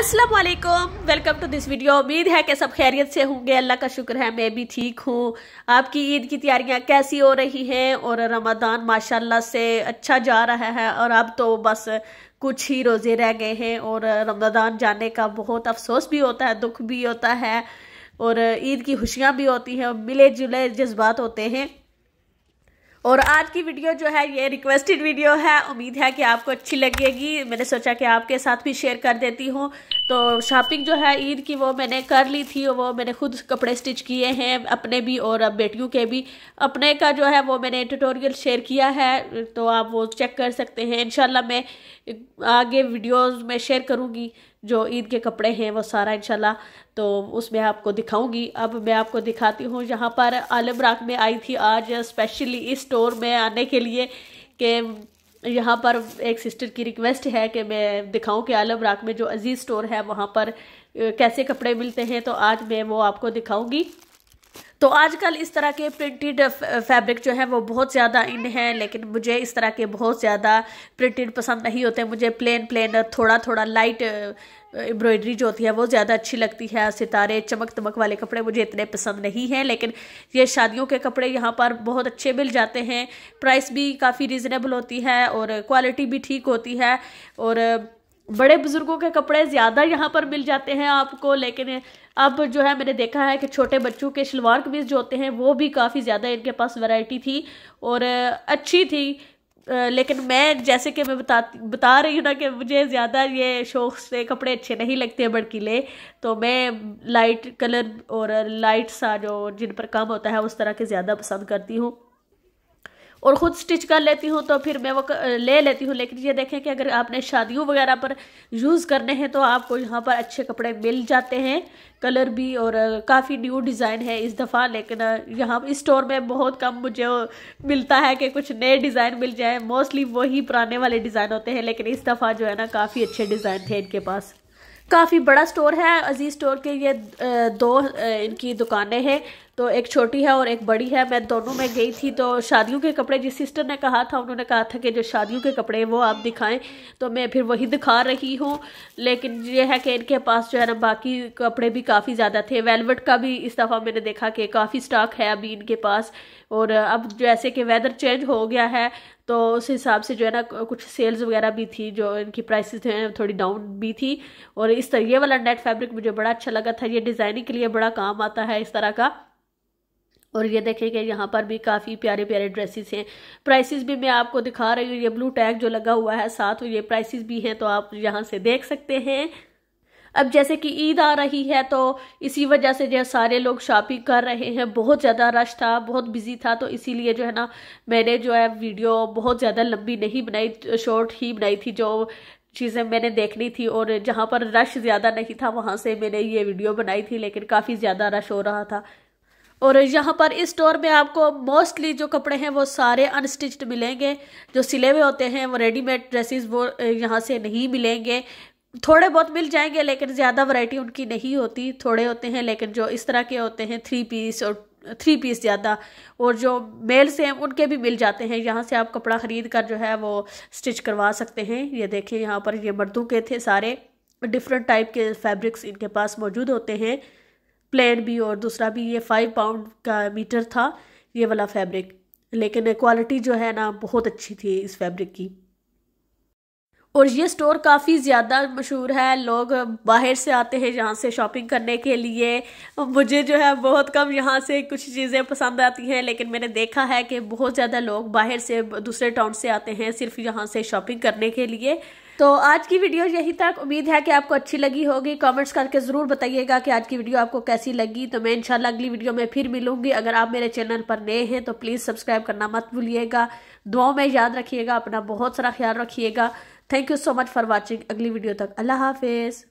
अस्सलाम वालेकुम welcome to this video उम्मीद है कि सब खैरियत से होंगे अल्लाह का शुक्र है मैं भी ठीक हूँ आपकी ईद की तैयारियाँ कैसी हो रही हैं और रमदान माशाल्लाह से अच्छा जा रहा है और अब तो बस कुछ ही रोज़े रह गए हैं और रमदान जाने का बहुत अफसोस भी होता है दुख भी होता है और ईद की खुशियाँ भी होती हैं और मिले जुले जज्बात होते हैं और आज की वीडियो जो है ये रिक्वेस्टेड वीडियो है उम्मीद है कि आपको अच्छी लगेगी मैंने सोचा कि आपके साथ भी शेयर कर देती हूँ तो शॉपिंग जो है ईद की वो मैंने कर ली थी वो मैंने खुद कपड़े स्टिच किए हैं अपने भी और अब बेटियों के भी अपने का जो है वो मैंने ट्यूटोरियल शेयर किया है तो आप वो चेक कर सकते हैं इन मैं आगे वीडियोज़ में शेयर करूँगी जो ईद के कपड़े हैं वो सारा इंशाल्लाह तो उसमें आपको दिखाऊंगी अब मैं आपको दिखाती हूँ यहाँ पर आलम राग में आई थी आज स्पेशली इस स्टोर में आने के लिए कि यहाँ पर एक सिस्टर की रिक्वेस्ट है कि मैं दिखाऊं कि आलम राग में जो अजीज़ स्टोर है वहाँ पर कैसे कपड़े मिलते हैं तो आज मैं वो आपको दिखाऊँगी तो आजकल इस तरह के प्रिंटेड फैब्रिक जो है वो बहुत ज़्यादा इन हैं लेकिन मुझे इस तरह के बहुत ज़्यादा प्रिंटेड पसंद नहीं होते मुझे प्लेन प्लेन थोड़ा थोड़ा लाइट एम्ब्रॉयडरी जो होती है वो ज़्यादा अच्छी लगती है सितारे चमक तमक वाले कपड़े मुझे इतने पसंद नहीं हैं लेकिन ये शादियों के कपड़े यहाँ पर बहुत अच्छे मिल जाते हैं प्राइस भी काफ़ी रीज़नेबल होती है और क्वालिटी भी ठीक होती है और बड़े बुजुर्गों के कपड़े ज़्यादा यहाँ पर मिल जाते हैं आपको लेकिन अब जो है मैंने देखा है कि छोटे बच्चों के शलवार कमीज जो होते हैं वो भी काफ़ी ज़्यादा इनके पास वैरायटी थी और अच्छी थी लेकिन मैं जैसे कि मैं बता बता रही हूँ ना कि मुझे ज़्यादा ये शौक से कपड़े अच्छे नहीं लगते हैं बड़कीले तो मैं लाइट कलर और लाइट सा जो जिन पर काम होता है उस तरह के ज़्यादा पसंद करती हूँ और ख़ुद स्टिच कर लेती हूँ तो फिर मैं वो ले लेती हूँ लेकिन ये देखें कि अगर आपने शादियों वगैरह पर यूज़ करने हैं तो आपको यहाँ पर अच्छे कपड़े मिल जाते हैं कलर भी और काफ़ी न्यू डिज़ाइन है इस दफ़ा लेकिन यहाँ स्टोर में बहुत कम मुझे मिलता है कि कुछ नए डिज़ाइन मिल जाए मोस्टली वही पुराने वाले डिज़ाइन होते हैं लेकिन इस दफ़ा जो है ना काफ़ी अच्छे डिज़ाइन थे इनके पास काफ़ी बड़ा स्टोर है अजीज़ स्टोर के ये दो इनकी दुकानें हैं तो एक छोटी है और एक बड़ी है मैं दोनों में गई थी तो शादियों के कपड़े जिस सिस्टर ने कहा था उन्होंने कहा था कि जो शादियों के कपड़े हैं वो आप दिखाएं तो मैं फिर वही दिखा रही हूँ लेकिन ये है कि इनके पास जो है ना बाकी कपड़े भी काफ़ी ज़्यादा थे वेलवेट का भी इस दफ़ा मैंने देखा कि काफ़ी स्टॉक है अभी इनके पास और अब जैसे कि वेदर चेंज हो गया है तो उस हिसाब से जो है ना कुछ सेल्स वगैरह भी थी जो इनकी प्राइसेस थे थोड़ी डाउन भी थी और इस तरह ये वाला नेट फैब्रिक मुझे बड़ा अच्छा लगा था ये डिज़ाइनिंग के लिए बड़ा काम आता है इस तरह का और ये देखें कि यहाँ पर भी काफ़ी प्यारे प्यारे ड्रेसेस हैं प्राइसेस भी मैं आपको दिखा रही हूँ ये ब्लू टैग जो लगा हुआ है साथ ये प्राइसेस भी हैं तो आप यहाँ से देख सकते हैं अब जैसे कि ईद आ रही है तो इसी वजह से जो है सारे लोग शॉपिंग कर रहे हैं बहुत ज़्यादा रश था बहुत बिजी था तो इसीलिए जो है ना मैंने जो है वीडियो बहुत ज़्यादा लंबी नहीं बनाई शॉर्ट ही बनाई थी जो चीज़ें मैंने देखनी थी और जहाँ पर रश ज़्यादा नहीं था वहाँ से मैंने ये वीडियो बनाई थी लेकिन काफ़ी ज़्यादा रश हो रहा था और यहाँ पर इस स्टोर में आपको मोस्टली जो कपड़े हैं वो सारे अनस्टिच्ड मिलेंगे जो सिले हुए होते हैं वो रेडीमेड ड्रेसेस वो यहाँ से नहीं मिलेंगे थोड़े बहुत मिल जाएंगे लेकिन ज़्यादा वैरायटी उनकी नहीं होती थोड़े होते हैं लेकिन जो इस तरह के होते हैं थ्री पीस और थ्री पीस ज़्यादा और जो मेल्स हैं उनके भी मिल जाते हैं यहाँ से आप कपड़ा ख़रीद कर जो है वो स्टिच करवा सकते हैं ये देखें यहाँ पर ये मर्दों के थे सारे डिफरेंट टाइप के फैब्रिक्स इनके पास मौजूद होते हैं प्लेन भी और दूसरा भी ये फाइव पाउंड का मीटर था ये वाला फैब्रिक लेकिन क्वालिटी जो है ना बहुत अच्छी थी इस फैब्रिक की और ये स्टोर काफ़ी ज़्यादा मशहूर है लोग बाहर से आते हैं यहाँ से शॉपिंग करने के लिए मुझे जो है बहुत कम यहाँ से कुछ चीज़ें पसंद आती हैं लेकिन मैंने देखा है कि बहुत ज़्यादा लोग बाहर से दूसरे टाउन से आते हैं सिर्फ यहाँ से शॉपिंग करने के लिए तो आज की वीडियो यहीं तक उम्मीद है कि आपको अच्छी लगी होगी कमेंट्स करके ज़रूर बताइएगा कि आज की वीडियो आपको कैसी लगी तो मैं इंशाल्लाह अगली वीडियो में फिर मिलूंगी अगर आप मेरे चैनल पर नए हैं तो प्लीज़ सब्सक्राइब करना मत भूलिएगा दुआओं में याद रखिएगा अपना बहुत सारा ख्याल रखिएगा thank you so much for watching अगली वीडियो तक अल्लाह हाफिज़